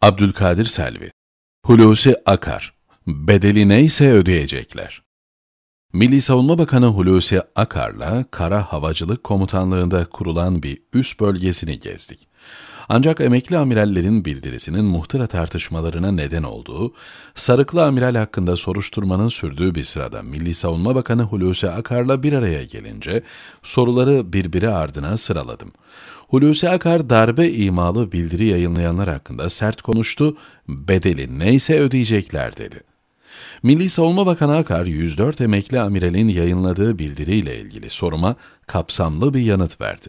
Abdülkadir Selvi Hulusi Akar Bedeli neyse ödeyecekler. Milli Savunma Bakanı Hulusi Akar'la Kara Havacılık Komutanlığı'nda kurulan bir üst bölgesini gezdik. Ancak emekli amirallerin bildirisinin muhtıra tartışmalarına neden olduğu, Sarıklı Amiral hakkında soruşturmanın sürdüğü bir sırada Milli Savunma Bakanı Hulusi Akar'la bir araya gelince soruları birbiri ardına sıraladım. Hulusi Akar darbe imalı bildiri yayınlayanlar hakkında sert konuştu, bedeli neyse ödeyecekler dedi. Milli Savunma Bakanı Akar 104 emekli amiralin yayınladığı bildiriyle ilgili soruma kapsamlı bir yanıt verdi.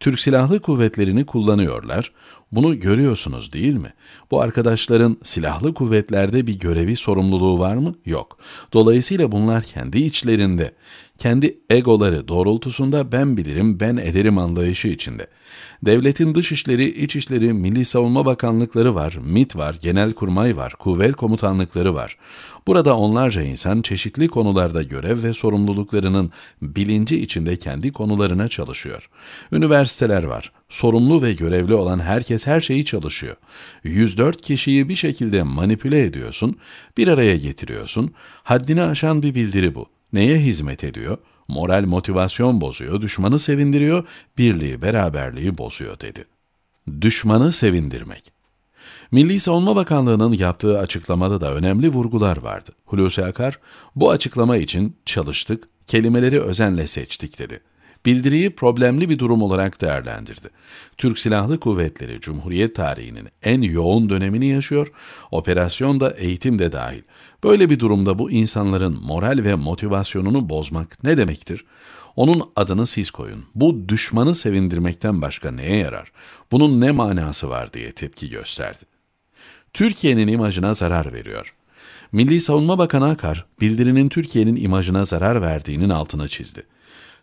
Türk Silahlı Kuvvetlerini kullanıyorlar. Bunu görüyorsunuz değil mi? Bu arkadaşların silahlı kuvvetlerde bir görevi sorumluluğu var mı? Yok. Dolayısıyla bunlar kendi içlerinde, kendi egoları doğrultusunda ben bilirim, ben ederim anlayışı içinde. Devletin dış işleri, iç işleri, Milli Savunma Bakanlıkları var, MIT var, Genelkurmay var, kuvvet komutanlıkları var. Burada onlarca insan çeşitli konularda görev ve sorumluluklarının bilinci içinde kendi konularına çalışıyor. Üniversiteler var. Sorumlu ve görevli olan herkes her şeyi çalışıyor. 104 kişiyi bir şekilde manipüle ediyorsun, bir araya getiriyorsun. Haddini aşan bir bildiri bu. Neye hizmet ediyor? Moral motivasyon bozuyor, düşmanı sevindiriyor, birliği, beraberliği bozuyor dedi. Düşmanı sevindirmek. Milli Savunma Bakanlığı'nın yaptığı açıklamada da önemli vurgular vardı. Hulusi Akar, bu açıklama için çalıştık, kelimeleri özenle seçtik dedi bildiriyi problemli bir durum olarak değerlendirdi. Türk Silahlı Kuvvetleri Cumhuriyet tarihinin en yoğun dönemini yaşıyor, operasyon da eğitim de dahil. Böyle bir durumda bu insanların moral ve motivasyonunu bozmak ne demektir? Onun adını siz koyun. Bu düşmanı sevindirmekten başka neye yarar? Bunun ne manası var diye tepki gösterdi. Türkiye'nin imajına zarar veriyor. Milli Savunma Bakanı Akar, bildirinin Türkiye'nin imajına zarar verdiğinin altına çizdi.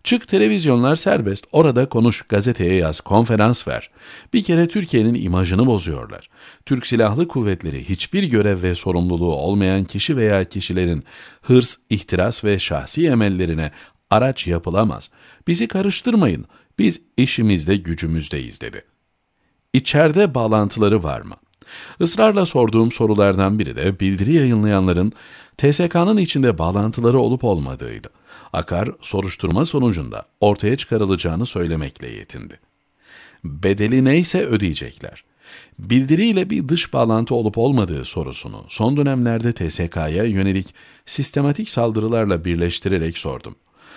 Çık televizyonlar serbest, orada konuş, gazeteye yaz, konferans ver. Bir kere Türkiye'nin imajını bozuyorlar. Türk Silahlı Kuvvetleri hiçbir görev ve sorumluluğu olmayan kişi veya kişilerin hırs, ihtiras ve şahsi emellerine araç yapılamaz. Bizi karıştırmayın, biz işimizde gücümüzdeyiz dedi. İçeride bağlantıları var mı?'' Israrla sorduğum sorulardan biri de bildiri yayınlayanların TSK'nın içinde bağlantıları olup olmadığıydı. Akar soruşturma sonucunda ortaya çıkarılacağını söylemekle yetindi. Bedeli neyse ödeyecekler. Bildiriyle bir dış bağlantı olup olmadığı sorusunu son dönemlerde TSK'ya yönelik sistematik saldırılarla birleştirerek sordum.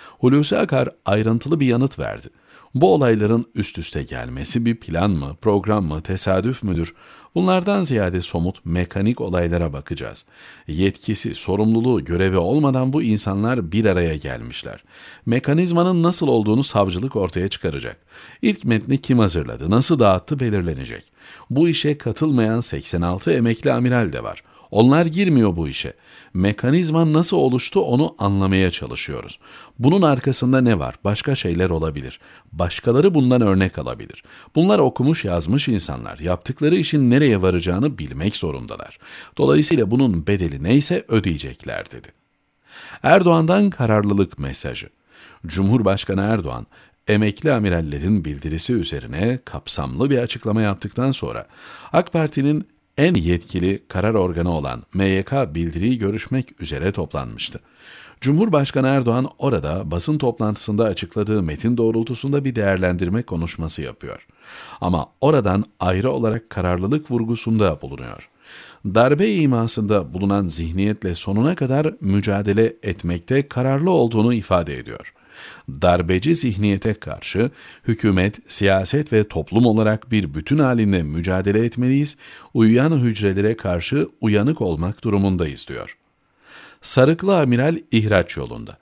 Hulusi Akar ayrıntılı bir yanıt verdi. Bu olayların üst üste gelmesi bir plan mı, program mı, tesadüf müdür? Bunlardan ziyade somut, mekanik olaylara bakacağız. Yetkisi, sorumluluğu, görevi olmadan bu insanlar bir araya gelmişler. Mekanizmanın nasıl olduğunu savcılık ortaya çıkaracak. İlk metni kim hazırladı, nasıl dağıttı belirlenecek. Bu işe katılmayan 86 emekli amiral de var. Onlar girmiyor bu işe. Mekanizma nasıl oluştu onu anlamaya çalışıyoruz. Bunun arkasında ne var? Başka şeyler olabilir. Başkaları bundan örnek alabilir. Bunlar okumuş yazmış insanlar. Yaptıkları işin nereye varacağını bilmek zorundalar. Dolayısıyla bunun bedeli neyse ödeyecekler dedi. Erdoğan'dan kararlılık mesajı. Cumhurbaşkanı Erdoğan, emekli amirallerin bildirisi üzerine kapsamlı bir açıklama yaptıktan sonra AK Parti'nin en yetkili karar organı olan MYK bildiriyi görüşmek üzere toplanmıştı. Cumhurbaşkanı Erdoğan orada basın toplantısında açıkladığı metin doğrultusunda bir değerlendirme konuşması yapıyor. Ama oradan ayrı olarak kararlılık vurgusunda bulunuyor. Darbe imasında bulunan zihniyetle sonuna kadar mücadele etmekte kararlı olduğunu ifade ediyor.'' Darbeci zihniyete karşı hükümet, siyaset ve toplum olarak bir bütün halinde mücadele etmeliyiz, uyuyan hücrelere karşı uyanık olmak durumundayız diyor. Sarıklı Amiral ihraç yolunda.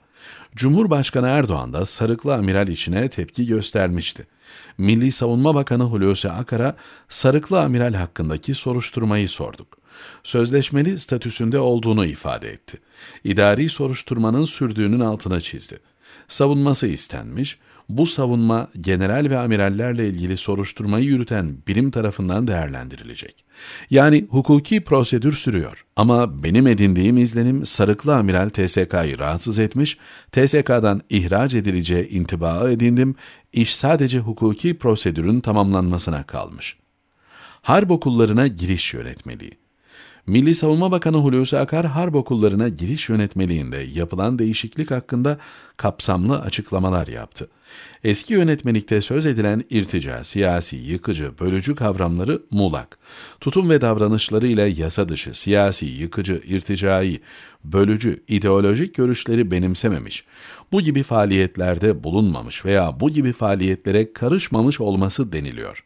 Cumhurbaşkanı Erdoğan da Sarıklı Amiral içine tepki göstermişti. Milli Savunma Bakanı Hulusi Akar'a Sarıklı Amiral hakkındaki soruşturmayı sorduk. Sözleşmeli statüsünde olduğunu ifade etti. İdari soruşturmanın sürdüğünün altına çizdi savunması istenmiş, bu savunma general ve amirallerle ilgili soruşturmayı yürüten birim tarafından değerlendirilecek. Yani hukuki prosedür sürüyor ama benim edindiğim izlenim sarıklı amiral TSK'yı rahatsız etmiş, TSK'dan ihraç edileceği intibaa edindim, iş sadece hukuki prosedürün tamamlanmasına kalmış. Harp okullarına giriş yönetmeliği Milli Savunma Bakanı Hulusi Akar, harp okullarına giriş yönetmeliğinde yapılan değişiklik hakkında kapsamlı açıklamalar yaptı. Eski yönetmelikte söz edilen irtica, siyasi, yıkıcı, bölücü kavramları muğlak. Tutum ve davranışlarıyla yasa dışı, siyasi, yıkıcı, irticai, bölücü, ideolojik görüşleri benimsememiş, bu gibi faaliyetlerde bulunmamış veya bu gibi faaliyetlere karışmamış olması deniliyor.''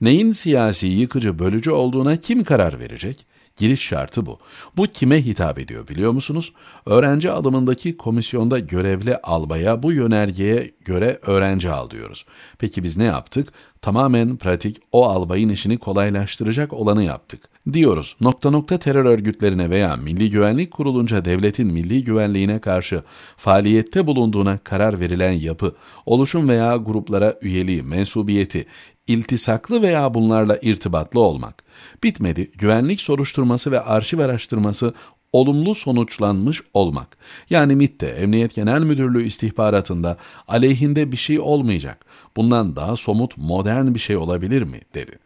Neyin siyasi, yıkıcı, bölücü olduğuna kim karar verecek? Giriş şartı bu. Bu kime hitap ediyor biliyor musunuz? Öğrenci alımındaki komisyonda görevli albaya bu yönergeye göre öğrenci al diyoruz. Peki biz ne yaptık? Tamamen pratik o albayın işini kolaylaştıracak olanı yaptık. Diyoruz nokta nokta terör örgütlerine veya Milli Güvenlik Kurulunca devletin milli güvenliğine karşı faaliyette bulunduğuna karar verilen yapı, oluşum veya gruplara üyeliği, mensubiyeti, iltisaklı veya bunlarla irtibatlı olmak. Bitmedi, güvenlik soruşturması ve arşiv araştırması olumlu sonuçlanmış olmak. Yani MIT'te Emniyet Genel Müdürlüğü istihbaratında aleyhinde bir şey olmayacak. Bundan daha somut modern bir şey olabilir mi dedi.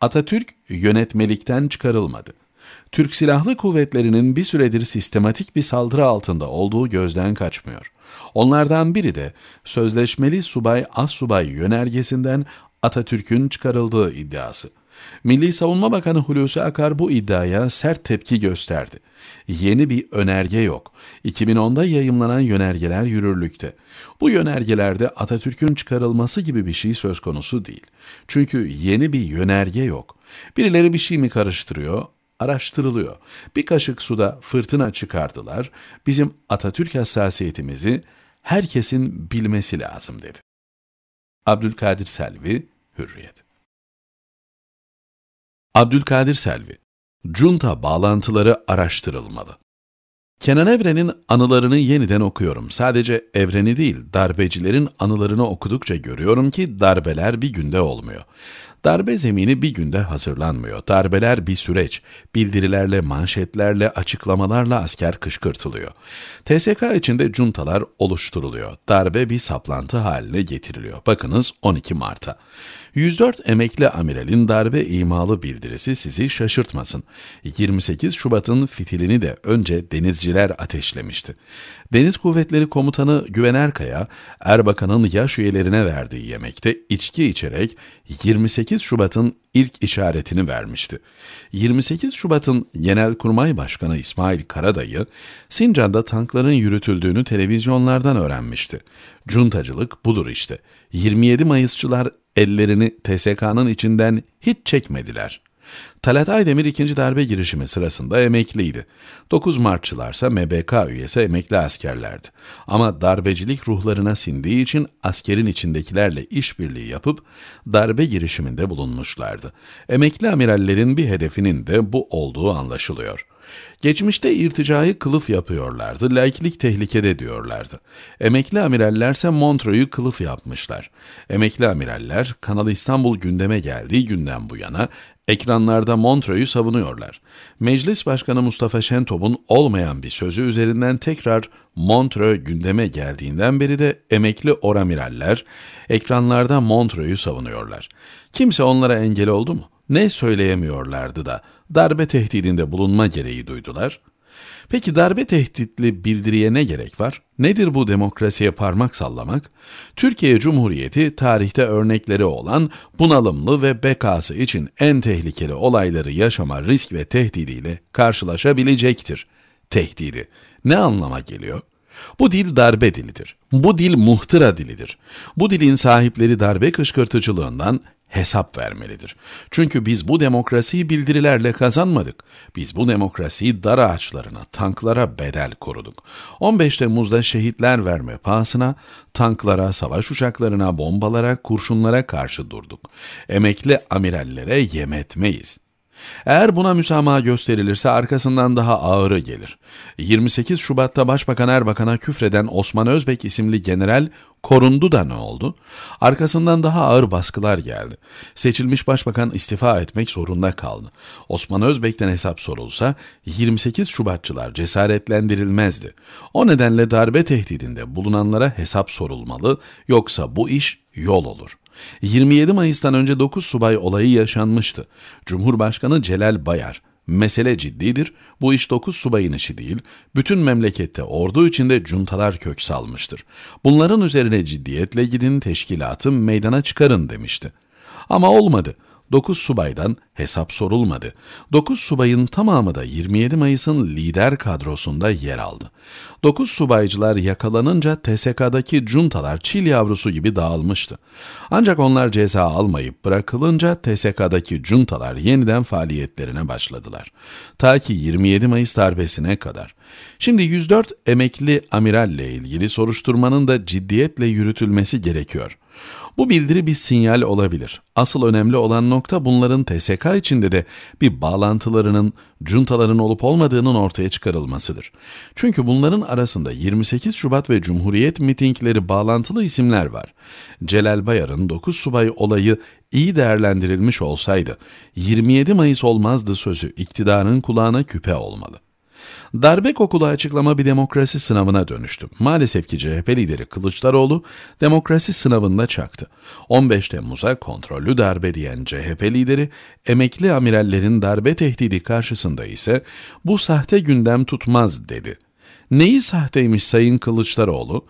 Atatürk yönetmelikten çıkarılmadı. Türk Silahlı Kuvvetleri'nin bir süredir sistematik bir saldırı altında olduğu gözden kaçmıyor. Onlardan biri de sözleşmeli subay as subay yönergesinden Atatürk'ün çıkarıldığı iddiası. Milli Savunma Bakanı Hulusi Akar bu iddiaya sert tepki gösterdi. Yeni bir önerge yok. 2010'da yayımlanan yönergeler yürürlükte. Bu yönergelerde Atatürk'ün çıkarılması gibi bir şey söz konusu değil. Çünkü yeni bir yönerge yok. Birileri bir şey mi karıştırıyor? Araştırılıyor. Bir kaşık suda fırtına çıkardılar. Bizim Atatürk hassasiyetimizi herkesin bilmesi lazım dedi. Abdülkadir Selvi, Hürriyet Abdülkadir Selvi, Junta bağlantıları araştırılmalı. Kenan Evren'in anılarını yeniden okuyorum. Sadece evreni değil, darbecilerin anılarını okudukça görüyorum ki darbeler bir günde olmuyor. Darbe zemini bir günde hazırlanmıyor. Darbeler bir süreç. Bildirilerle, manşetlerle, açıklamalarla asker kışkırtılıyor. TSK içinde cuntalar oluşturuluyor. Darbe bir saplantı haline getiriliyor. Bakınız 12 Mart'a. 104 emekli amiralin darbe imalı bildirisi sizi şaşırtmasın. 28 Şubat'ın fitilini de önce denizciler ateşlemişti. Deniz Kuvvetleri Komutanı Güven Erkaya, Erbakan'ın yaş üyelerine verdiği yemekte içki içerek 28 28 Şubat'ın ilk işaretini vermişti. 28 Şubat'ın Genelkurmay Başkanı İsmail Karadayı, Sincan'da tankların yürütüldüğünü televizyonlardan öğrenmişti. Cuntacılık budur işte. 27 Mayısçılar ellerini TSK'nın içinden hiç çekmediler. Talat Aydemir ikinci darbe girişimi sırasında emekliydi. 9 Martçılarsa MBK üyesi emekli askerlerdi. Ama darbecilik ruhlarına sindiği için askerin içindekilerle işbirliği yapıp darbe girişiminde bulunmuşlardı. Emekli amirallerin bir hedefinin de bu olduğu anlaşılıyor. Geçmişte irticayı kılıf yapıyorlardı, laiklik tehlikede diyorlardı. Emekli amirallerse Montreux'u kılıf yapmışlar. Emekli amiraller, Kanal İstanbul gündeme geldiği günden bu yana ekranlarda Montreux'u savunuyorlar. Meclis Başkanı Mustafa Şentop'un olmayan bir sözü üzerinden tekrar Montreux gündeme geldiğinden beri de emekli oramiraller ekranlarda Montreux'u savunuyorlar. Kimse onlara engel oldu mu? Ne söyleyemiyorlardı da darbe tehdidinde bulunma gereği duydular. Peki darbe tehditli bildiriye ne gerek var? Nedir bu demokrasiye parmak sallamak? Türkiye Cumhuriyeti tarihte örnekleri olan bunalımlı ve bekası için en tehlikeli olayları yaşama risk ve tehdidiyle karşılaşabilecektir. Tehdidi ne anlama geliyor? Bu dil darbe dilidir. Bu dil muhtıra dilidir. Bu dilin sahipleri darbe kışkırtıcılığından hesap vermelidir. Çünkü biz bu demokrasiyi bildirilerle kazanmadık. Biz bu demokrasiyi dar ağaçlarına, tanklara bedel koruduk. 15 Temmuz'da şehitler verme pahasına, tanklara, savaş uçaklarına, bombalara, kurşunlara karşı durduk. Emekli amirallere yem etmeyiz. Eğer buna müsamaha gösterilirse arkasından daha ağırı gelir. 28 Şubat'ta Başbakan Erbakan'a küfreden Osman Özbek isimli general korundu da ne oldu? Arkasından daha ağır baskılar geldi. Seçilmiş başbakan istifa etmek zorunda kaldı. Osman Özbek'ten hesap sorulsa 28 Şubatçılar cesaretlendirilmezdi. O nedenle darbe tehdidinde bulunanlara hesap sorulmalı yoksa bu iş yol olur.'' 27 Mayıs'tan önce 9 subay olayı yaşanmıştı. Cumhurbaşkanı Celal Bayar, mesele ciddidir, bu iş 9 subayın işi değil, bütün memlekette ordu içinde cuntalar kök salmıştır. Bunların üzerine ciddiyetle gidin teşkilatı meydana çıkarın demişti. Ama olmadı. 9 subaydan hesap sorulmadı. 9 subayın tamamı da 27 Mayıs'ın lider kadrosunda yer aldı. 9 subaycılar yakalanınca TSK'daki juntalar çil yavrusu gibi dağılmıştı. Ancak onlar ceza almayıp bırakılınca TSK'daki juntalar yeniden faaliyetlerine başladılar. Ta ki 27 Mayıs darbesine kadar. Şimdi 104 emekli amiralle ilgili soruşturmanın da ciddiyetle yürütülmesi gerekiyor. Bu bildiri bir sinyal olabilir. Asıl önemli olan nokta bunların TSK içinde de bir bağlantılarının, cuntaların olup olmadığının ortaya çıkarılmasıdır. Çünkü bunların arasında 28 Şubat ve Cumhuriyet mitingleri bağlantılı isimler var. Celal Bayar'ın 9 subay olayı iyi değerlendirilmiş olsaydı 27 Mayıs olmazdı sözü iktidarın kulağına küpe olmalı. Darbe kokulu açıklama bir demokrasi sınavına dönüştü. Maalesef ki CHP lideri Kılıçdaroğlu demokrasi sınavında çaktı. 15 Temmuz'a kontrollü darbe diyen CHP lideri, emekli amirallerin darbe tehdidi karşısında ise bu sahte gündem tutmaz dedi. Neyi sahteymiş Sayın Kılıçdaroğlu?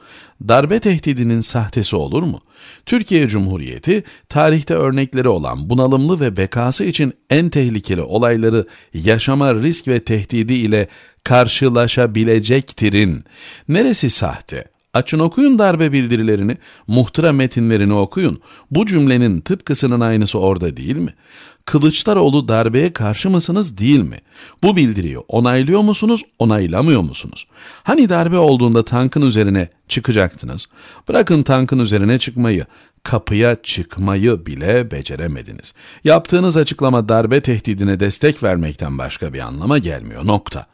Darbe tehdidinin sahtesi olur mu? Türkiye Cumhuriyeti tarihte örnekleri olan bunalımlı ve bekası için en tehlikeli olayları yaşama risk ve tehdidi ile karşılaşabilecektirin. Neresi sahte? Açın okuyun darbe bildirilerini, muhtıra metinlerini okuyun. Bu cümlenin tıpkısının aynısı orada değil mi? Kılıçdaroğlu darbeye karşı mısınız değil mi? Bu bildiriyi onaylıyor musunuz, onaylamıyor musunuz? Hani darbe olduğunda tankın üzerine çıkacaktınız? Bırakın tankın üzerine çıkmayı, kapıya çıkmayı bile beceremediniz. Yaptığınız açıklama darbe tehdidine destek vermekten başka bir anlama gelmiyor. Nokta.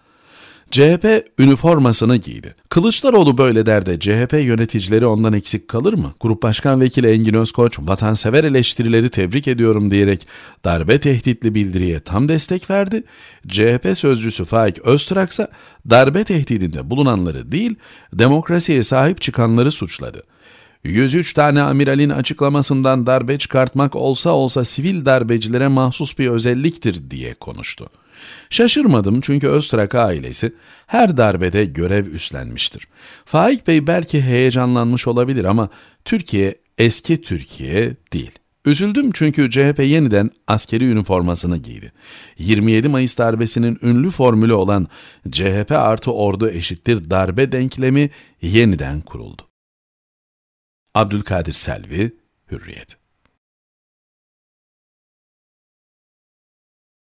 CHP üniformasını giydi. Kılıçdaroğlu böyle der de CHP yöneticileri ondan eksik kalır mı? Grup Başkan Vekili Engin Özkoç, vatansever eleştirileri tebrik ediyorum diyerek darbe tehditli bildiriye tam destek verdi. CHP sözcüsü Faik Öztürk ise darbe tehdidinde bulunanları değil, demokrasiye sahip çıkanları suçladı. 103 tane amiralin açıklamasından darbe çıkartmak olsa olsa sivil darbecilere mahsus bir özelliktir diye konuştu. Şaşırmadım çünkü Öztrak ailesi her darbede görev üstlenmiştir. Faik Bey belki heyecanlanmış olabilir ama Türkiye eski Türkiye değil. Üzüldüm çünkü CHP yeniden askeri üniformasını giydi. 27 Mayıs darbesinin ünlü formülü olan CHP artı ordu eşittir darbe denklemi yeniden kuruldu. Abdülkadir Selvi, Hürriyet